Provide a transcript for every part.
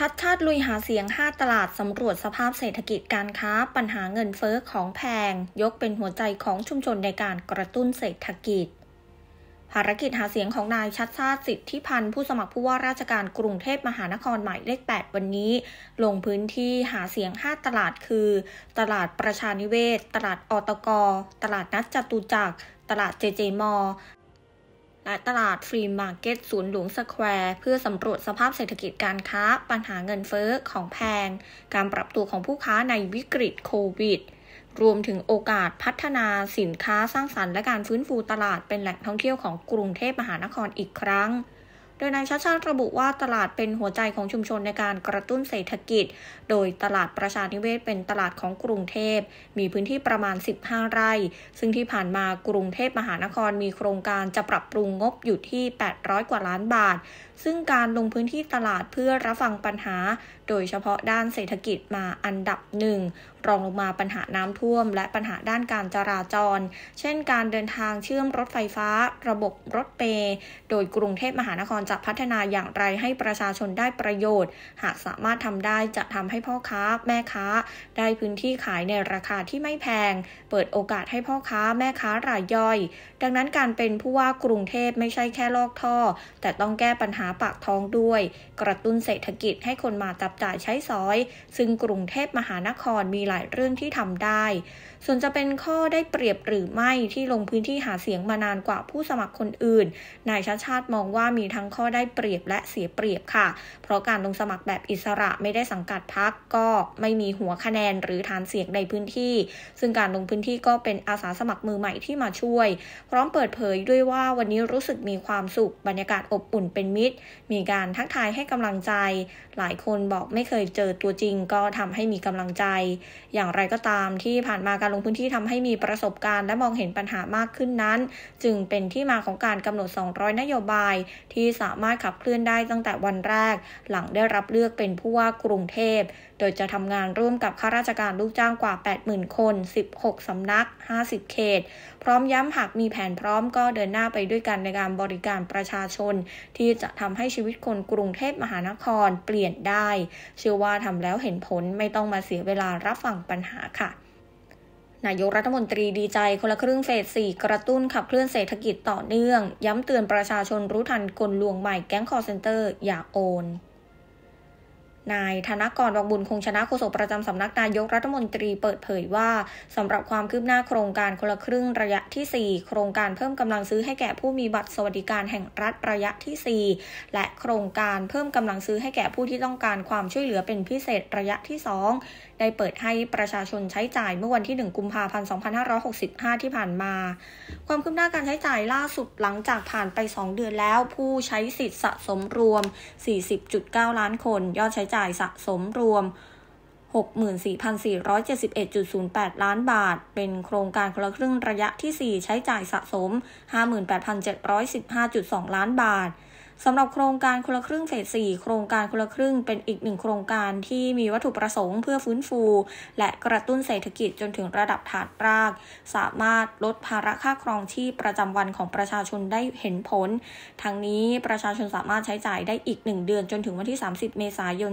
ชัดชาติลุยหาเสียง 5 ตลาด สำรวจสภาพเศรษฐกิจการค้า ปัญหาเงินเฟ้อของแพง ยกเป็นหัวใจของชุมชนในการกระตุ้นเศรษฐกิจ ภารกิจหาเสียงของนายชัดชาติสิทธิพันธ์ ผู้สมัครผู้ว่าราชการกรุงเทพมหานครหมายเลข 8 วันนี้ ลงพื้นที่หาเสียง 5 ตลาดคือ ตลาดประชานิเวศ ตลาดอตกตลาดนัดจตุจักร ตลาดเจเจมอและตลาดฟรีมาร์เก็ตศูนย์หลวงสแควร์ เพื่อสำรวจสภาพเศรษฐกิจการค้าปัญหาเงินเฟ้อของแพง การปรับตัวของผู้ค้าในวิกฤตโควิด รวมถึงโอกาสพัฒนาสินค้าสร้างสรรค์ และการฟื้นฟูตลาดเป็นแหล่งท่องเที่ยวของกรุงเทพมหานครอีกครั้งโดยนายชาชาติระบุว่าตลาดเป็นหัวใจของชุมชนในการกระตุ้นเศรษฐกิจ โดยตลาดประชานิเวศเป็นตลาดของกรุงเทพ มีพื้นที่ประมาณ 15 ไร่ ซึ่งที่ผ่านมากรุงเทพมหานครมีโครงการจะปรับปรุงงบอยู่ที่ 800 กว่าล้านบาทซึ่งการลงพื้นที่ตลาดเพื่อรับฟังปัญหา โดยเฉพาะด้านเศรษฐกิจมาอันดับหนึ่งรองลงมาปัญหาน้ำท่วม และปัญหาด้านการจราจร เช่นการเดินทางเชื่อมรถไฟฟ้า ระบบรถเปล์โดยกรุงเทพมหานครจะพัฒนาอย่างไรให้ประชาชนได้ประโยชน์ หากสามารถทำได้จะทำให้พ่อค้าแม่ค้า ได้พื้นที่ขายในราคาที่ไม่แพง เปิดโอกาสให้พ่อค้าแม่ค้ารายย่อย ดังนั้นการเป็นผู้ว่ากรุงเทพไม่ใช่แค่ลอกท่อ แต่ต้องแก้ปัญหาาปากท้องด้วย กระตุ้นเศรษฐกิจให้คนมาจับจ่ายใช้สอย ซึ่งกรุงเทพมหานครมีหลายเรื่องที่ทำได้ส่วนจะเป็นข้อได้เปรียบหรือไม่ที่ลงพื้นที่หาเสียงมานานกว่าผู้สมัครคนอื่น นายชาชาติมองว่ามีทั้งข้อได้เปรียบและเสียเปรียบค่ะ เพราะการลงสมัครแบบอิสระไม่ได้สังกัดพักก็ไม่มีหัวคะแนนหรือฐานเสียงในพื้นที่ ซึ่งการลงพื้นที่ก็เป็นอาสาสมัครมือใหม่ที่มาช่วย พร้อมเปิดเผยด้วยว่าวันนี้รู้สึกมีความสุขบรรยากาศอบอุ่นเป็นมิตรมีการทักทายให้กำลังใจ หลายคนบอกไม่เคยเจอตัวจริง ก็ทำให้มีกำลังใจ อย่างไรก็ตามที่ผ่านมาการลงพื้นที่ทำให้มีประสบการณ์และมองเห็นปัญหามากขึ้นนั้น จึงเป็นที่มาของการกำหนด 200 นโยบาย ที่สามารถขับเคลื่อนได้ตั้งแต่วันแรก หลังได้รับเลือกเป็นผู้ว่ากรุงเทพโดยจะทำงานร่วมกับข้าราชการลูกจ้างกว่า 80,000 คน 16สำนัก 50 เขต พร้อมย้ำหากมีแผนพร้อมก็เดินหน้าไปด้วยกันในการบริการประชาชน ที่จะทำทำให้ชีวิตคนกรุงเทพมหานครเปลี่ยนได้ เชื่อว่าทำแล้วเห็นผลไม่ต้องมาเสียเวลารับฟังปัญหาค่ะ นายกรัฐมนตรีดีใจคนละครึ่งเฟส4กระตุ้นขับเคลื่อนเศรษฐกิจต่อเนื่อง ย้ำเตือนประชาชนรู้ทันกลลวงใหม่แก๊งคอร์เซนเตอร์อย่าโอนนายธนกรวังบุญคงชนะโฆษกประจำสำนักนายกรัฐมนตรีเปิดเผยว่าสำหรับความคืบหน้าโครงการคนละครึ่งระยะที่ 4 โครงการเพิ่มกำลังซื้อให้แก่ผู้มีบัตรสวัสดิการแห่งรัฐระยะที่ 4 และโครงการเพิ่มกำลังซื้อให้แก่ผู้ที่ต้องการความช่วยเหลือเป็นพิเศษระยะที่2ได้เปิดให้ประชาชนใช้จ่ายเมื่อวันที่1กุมภาพันธ์2565 ที่ผ่านมา ความคืบหน้าการใช้จ่ายล่าสุดหลังจากผ่านไป 2 เดือนแล้ว ผู้ใช้สิทธิ์สะสมรวม 40.9 ล้านคนยอดใช้จ่ายสะสมรวม 64,471.08 ล้านบาท เป็นโครงการคนละครึ่งระยะที่ 4 ใช้จ่ายสะสม 58,715.2 ล้านบาทสำหรับโครงการคนละครึ่งเฟส4โครงการคนละครึ่งเป็นอีกหนึ่งโครงการที่มีวัตถุประสงค์เพื่อฟื้นฟู และกระตุ้นเศรษฐกิจจนถึงระดับฐานราก สามารถลดภาระค่าครองชีพประจำวันของประชาชนได้เห็นผล ทั้งนี้ประชาชนสามารถใช้จ่ายได้อีก 1 เดือนจนถึงวันที่ 30 เมษายน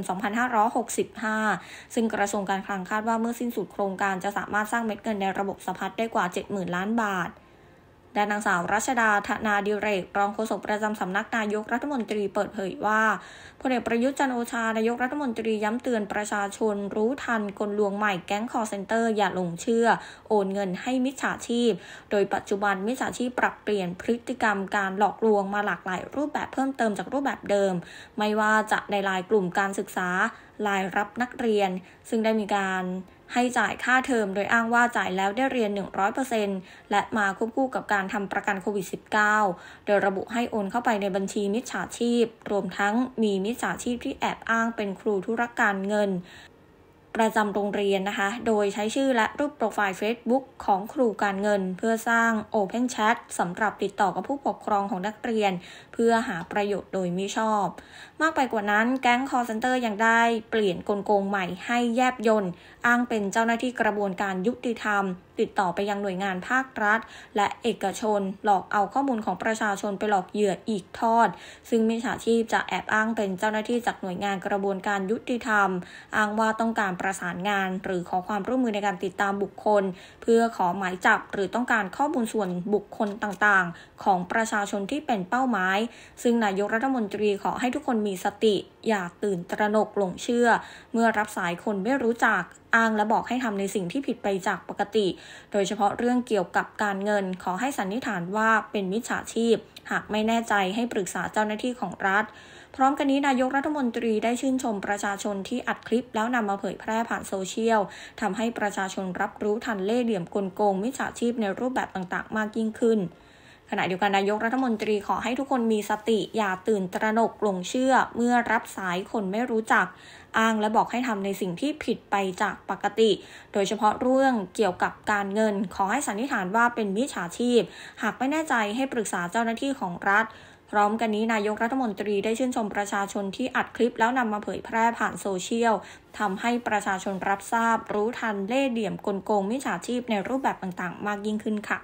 2565 ซึ่งกระทรวงการคลังคาดว่าเมื่อสิ้นสุดโครงการจะสามารถสร้างเม็ดเงินในระบบสะพัดได้กว่า 70,000 ล้านบาทด้านนางสาวรัชดาธนาดิเรก รองโฆษกประจำสำนักนายกรัฐมนตรีเปิดเผยว่าพลเอกประยุทธ์จันโอชา นายกรัฐมนตรี ย้ำเตือนประชาชนรู้ทันกลลวงใหม่แก๊งคอเซ็นเตอร์อย่าหลงเชื่อโอนเงินให้มิจฉาชีพ โดยปัจจุบัน มิจฉาชีพปรับเปลี่ยนพฤติกรรมการหลอกลวงมาหลากหลายรูปแบบเพิ่มเติมจากรูปแบบเดิม ไม่ว่าจะในลายกลุ่มการศึกษารายรับนักเรียนซึ่งได้มีการให้จ่ายค่าเทอมโดยอ้างว่าจ่ายแล้วได้เรียน 100%และมาควบคู่กับการทำประกันโควิด -19 โดยระบุให้โอนเข้าไปในบัญชีมิจฉาชีพ รวมทั้งมีมิจฉาชีพที่แอบอ้างเป็นครูธุรการเงินประจำโรงเรียนนะคะ โดยใช้ชื่อและรูปโปรไฟล์ Facebook ของครูการเงิน เพื่อสร้าง Open Chat สำหรับติดต่อกับผู้ปกครองของนักเรียน เพื่อหาประโยชน์โดยมิชอบ มากไปกว่านั้นแก๊งคอร์เซนเตอร์ยังได้เปลี่ยนกลโกงใหม่ให้แยบยนต์ อ้างเป็นเจ้าหน้าที่กระบวนการยุติธรรมติดต่อไปยังหน่วยงานภาครัฐ และเอกชนหลอกเอาข้อมูลของประชาชนไปหลอกเหยื่ออีกทอด ซึ่งมิจฉาชีพจะแอบอ้างเป็นเจ้าหน้าที่จากหน่วยงานกระบวนการยุติธรรมอ้างว่าต้องการประสานงานหรือขอความร่วมมือในการติดตามบุคคล เพื่อขอหมายจับ หรือต้องการข้อมูลส่วนบุคคลต่างๆ ของประชาชนที่เป็นเป้าหมาย ซึ่งนายกรัฐมนตรีขอให้ทุกคนมีสติ อย่าตื่นตระหนกหลงเชื่อ เมื่อรับสายคนไม่รู้จักอ้างและบอกให้ทำในสิ่งที่ผิดไปจากปกติ โดยเฉพาะเรื่องเกี่ยวกับการเงินขอให้สันนิษฐานว่าเป็นมิจฉาชีพ หากไม่แน่ใจให้ปรึกษาเจ้าหน้าที่ของรัฐ พร้อมกันนี้นายกรัฐมนตรีได้ชื่นชมประชาชนที่อัดคลิปแล้วนำมาเผยแพร่ผ่านโซเชียลทำให้ประชาชนรับรู้ทันเล่ห์เหลี่ยมกลโกงมิจฉาชีพในรูปแบบต่างๆ มากยิ่งขึ้นขณะเดียวกัน นายกรัฐมนตรีขอให้ทุกคนมีสติ อย่าตื่นตระหนกหลงเชื่อ เมื่อรับสายคนไม่รู้จัก อ้างและบอกให้ทำในสิ่งที่ผิดไปจากปกติ โดยเฉพาะเรื่องเกี่ยวกับการเงิน ขอให้สันนิษฐานว่าเป็นมิจฉาชีพ หากไม่แน่ใจให้ปรึกษาเจ้าหน้าที่ของรัฐ พร้อมกันนี้นายกรัฐมนตรีได้ชื่นชมประชาชนที่อัดคลิป แล้วนำมาเผยแพร่ผ่านโซเชียลทำให้ประชาชนรับทราบ รู้ทันเล่ห์เหลี่ยมกลโกงมิจฉาชีพในรูปแบบต่าง ๆ มากยิ่งขึ้นค่ะ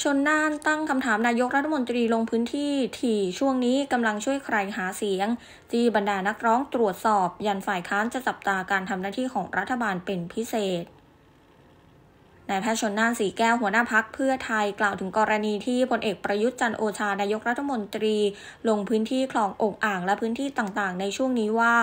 ชนน่านตั้งคำถามนายกรัฐมนตรีลงพื้นที่ที่ช่วงนี้กำลังช่วยใครหาเสียงจีบรรดานักร้องตรวจสอบยันฝ่ายค้านจะจับตาการทำหน้าที่ของรัฐบาลเป็นพิเศษนายแพทย์ชนน่านสีแก้ว หัวหน้าพัก เพื่อไทยกล่าวถึงกรณีที่พลเอกประยุทธ์จันโอชานายกรัฐมนตรี ลงพื้นที่คลององอ่างและพื้นที่ต่างๆในช่วงนี้ว่า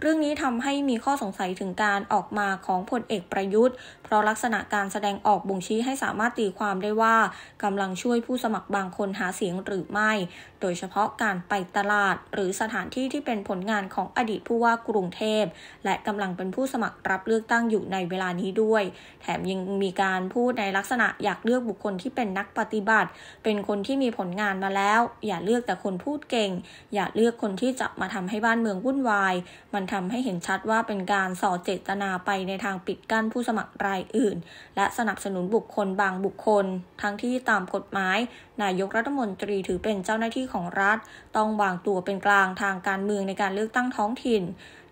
เรื่องนี้ทำให้มีข้อสงสัยถึงการออกมาของพลเอกประยุทธ์เพราะลักษณะการแสดงออกบ่งชี้ให้สามารถตีความได้ว่ากำลังช่วยผู้สมัครบางคนหาเสียงหรือไม่ โดยเฉพาะการไปตลาด หรือสถานที่ที่เป็นผลงานของอดีตผู้ว่ากรุงเทพและกำลังเป็นผู้สมัครรับเลือกตั้งอยู่ในเวลานี้ด้วย แถมยังมีการการพูดในลักษณะอยากเลือกบุคคลที่เป็นนักปฏิบัติ เป็นคนที่มีผลงานมาแล้ว อย่าเลือกแต่คนพูดเก่ง อย่าเลือกคนที่จะมาทำให้บ้านเมืองวุ่นวาย มันทำให้เห็นชัดว่าเป็นการส่อเจตนาไปในทางปิดกั้นผู้สมัครรายอื่น และสนับสนุนบุคคลบางบุคคล ทั้งที่ตามกฎหมายนายกรัฐมนตรีถือเป็นเจ้าหน้าที่ของรัฐ ต้องวางตัวเป็นกลางทางการเมืองในการเลือกตั้งท้องถิ่น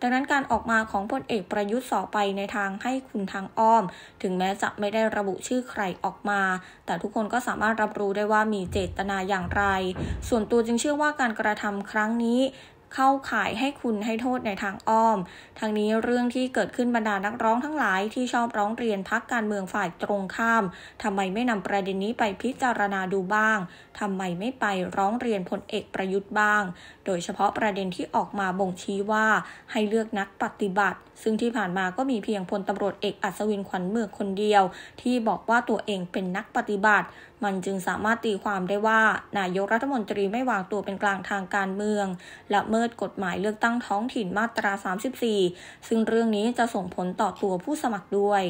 ดังนั้นการออกมาของพลเอกประยุทธ์สอไปในทางให้คุณทางอ้อม ถึงแม้จะไม่ได้ระบุชื่อใครออกมา แต่ทุกคนก็สามารถรับรู้ได้ว่ามีเจตนาอย่างไร ส่วนตัวจึงเชื่อว่าการกระทำครั้งนี้เข้าข่ายให้คุณให้โทษในทางอ้อม ทางนี้เรื่องที่เกิดขึ้นบรรดานักร้องทั้งหลายที่ชอบร้องเรียนพักการเมืองฝ่ายตรงข้าม ทำไมไม่นำประเด็นนี้ไปพิจารณาดูบ้าง ทำไมไม่ไปร้องเรียนพลเอกประยุทธ์บ้าง โดยเฉพาะประเด็นที่ออกมาบ่งชี้ว่าให้เลือกนักปฏิบัติ ซึ่งที่ผ่านมาก็มีเพียงพลตำรวจเอกอัศวินขวัญเมืองคนเดียว ที่บอกว่าตัวเองเป็นนักปฏิบัติมันจึงสามารถตีความได้ว่านายกรัฐมนตรีไม่วางตัวเป็นกลางทางการเมืองละเมิดกฎหมายเลือกตั้งท้องถิ่นมาตรา 34 ซึ่งเรื่องนี้จะส่งผลต่อตัวผู้สมัครด้วย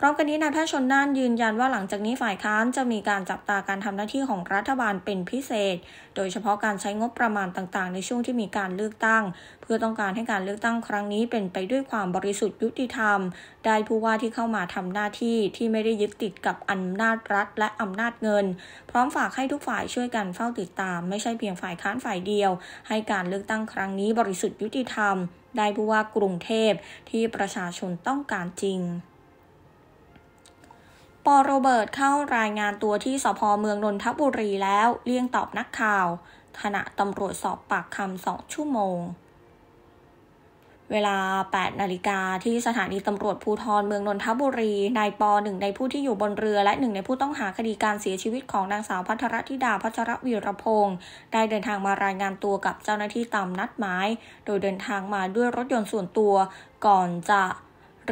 พร้อมกันนี้นายแพทย์ชนน่านยืนยันว่าหลังจากนี้ฝ่ายค้านจะมีการจับตาการทำหน้าที่ของรัฐบาลเป็นพิเศษ โดยเฉพาะการใช้งบประมาณต่างๆ ในช่วงที่มีการเลือกตั้งเพื่อต้องการให้การเลือกตั้งครั้งนี้เป็นไปด้วยความบริสุทธิ์ยุติธรรม ได้ผู้ว่าที่เข้ามาทำหน้าที่ที่ไม่ได้ยึดติดกับอำนาจรัฐและอำนาจเงิน พร้อมฝากให้ทุกฝ่ายช่วยกันเฝ้าติดตาม ไม่ใช่เพียงฝ่ายค้านฝ่ายเดียว ให้การเลือกตั้งครั้งนี้บริสุทธิ์ยุติธรรม ได้ผู้ว่ากรุงเทพที่ประชาชนต้องการจริงอโรเบิร์ตเข้ารายงานตัวที่สพเมืองนนทบุรีแล้วเลี่ยงตอบนักข่าวขณะตำรวจสอบปากคำสองชั่วโมง เวลา 8นาฬิกาที่สถานีตำรวจภูธรเมืองนนทบุรีนายปอหนึ่งในผู้ที่อยู่บนเรือและหนึ่งในผู้ต้องหาคดีการเสียชีวิตของนางสาวพัทรธิดาพัชรวีรพงศ์ได้เดินทางมารายงานตัวกับเจ้าหน้าที่ตามนัดหมายโดยเดินทางมาด้วยรถยนต์ส่วนตัวก่อนจะ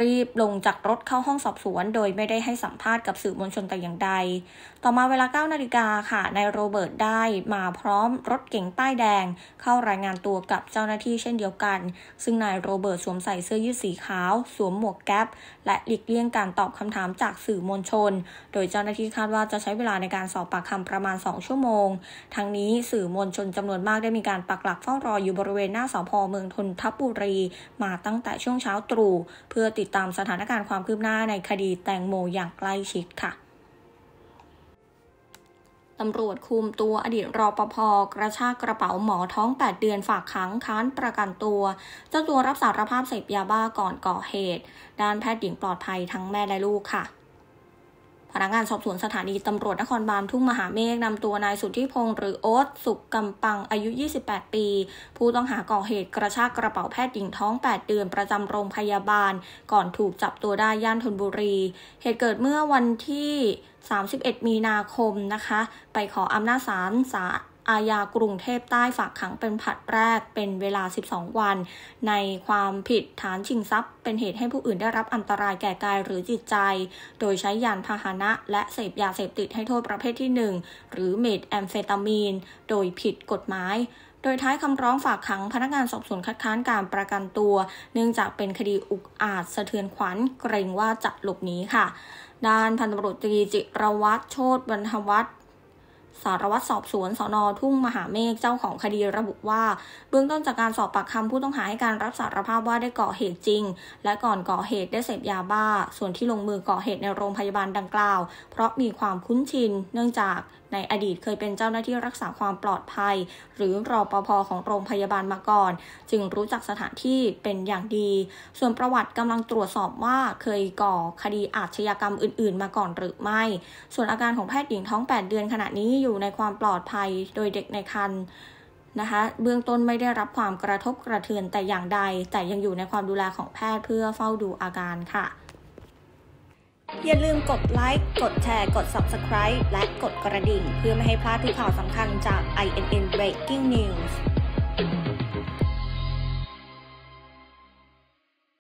รีบลงจากรถเข้าห้องสอบสวน โดยไม่ได้ให้สัมภาษณ์กับสื่อมวลชนแต่อย่างใด ต่อมาเวลา9นาฬิกาค่ะ นายโรเบิร์ตได้มาพร้อมรถเก๋งป้ายแดง เข้ารายงานตัวกับเจ้าหน้าที่เช่นเดียวกัน ซึ่งนายโรเบิร์ตสวมใส่เสื้อยืดสีขาว สวมหมวกแก๊ปและหลีกเลี่ยงการตอบคำถามจากสื่อมวลชน โดยเจ้าหน้าที่คาดว่าจะใช้เวลาในการสอบปากคำประมาณ 2 ชั่วโมง ทั้งนี้สื่อมวลชนจำนวนมากได้มีการปักหลักเฝ้ารออยู่บริเวณหน้าสพเมืองทนทบุรี มาตั้งแต่ช่วงเช้าตรู่เพื่อติดตดตามสถานการณ์ความคืบหน้าในคดีแตงโมอย่างใกล้ชิดค่ะ ตำรวจคุมตัวอดีตรอปภกระชากกระเป๋าหมอท้อง 8 เดือนฝากขังค้านประกันตัวเจ้าตัวรับสารภาพเสพยาบ้าก่อนก่อเหตุ ด้านแพทย์หญิงปลอดภัยทั้งแม่และลูกค่ะพนักงานสอบสวนสถานีตำรวจนครบาล ทุ่งมหาเมฆนำตัว นายสุทธิพงศ์หรือโอ๊ตสุกกำปังอายุ 28 ปี ผู้ต้องหาก่อเหตุกระชากกระเป๋าแพทย์หญิงท้อง 8 เดือนประจำโรงพยาบาล ก่อนถูกจับตัวได้ย่านธนบุรี เหตุเกิดเมื่อวันที่ 31 มีนาคมนะคะ ไปขออำนาจศาลสาอาญากรุงเทพใต้ฝากขังเป็นผัดแรกเป็นเวลา 12 วัน ในความผิดฐานชิงทรัพย์เป็นเหตุให้ผู้อื่นได้รับอันตรายแก่กายหรือจิตใจ โดยใช้ยานพาหนะและเสพยาเสพติดให้โทษประเภทที่ 1 หรือเมดแอมเฟตามีนโดยผิดกฎหมาย โดยท้ายคำร้องฝากขังพนักงานสอบสวนคัดค้านการประกันตัว เนื่องจากเป็นคดีอุกอาจสะเทือนขวัญเกรงว่าจะหลบหนีค่ะ ด้านพันตำรวจตรีจิรวัตรโชตบรรทวัฒนสารวัตรสอบสวนสอนอทุ่งมหาเมฆเจ้าของคดีระบุว่า เบื้องต้นจากการสอบปากคำผู้ต้องหาให้การรับสารภาพว่าได้ก่อเหตุจริงและก่อนก่อเหตุได้เสพยาบ้า ส่วนที่ลงมือก่อเหตุในโรงพยาบาลดังกล่าว เพราะมีความคุ้นชิน เนื่องจากในอดีตเคยเป็นเจ้าหน้าที่รักษาความปลอดภัย หรือรอปภของโรงพยาบาลมาก่อน จึงรู้จักสถานที่เป็นอย่างดี ส่วนประวัติกำลังตรวจสอบว่าเคยก่อคดีอาชญากรรมอื่นๆ มาก่อนหรือไม่ ส่วนอาการของแพทย์หญิงท้อง 8 เดือนขณะนี้อยู่ในความปลอดภัยโดยเด็กในครรภ์นะคะเบื้องต้นไม่ได้รับความกระทบกระเทือนแต่อย่างใด แต่ยังอยู่ในความดูแลของแพทย์ เพื่อเฝ้าดูอาการค่ะ อย่าลืมกดไลค์กดแชร์กด Subscribe และกดกระดิ่ง เพื่อไม่ให้พลาดทุกข่าวสำคัญจาก INN Breaking News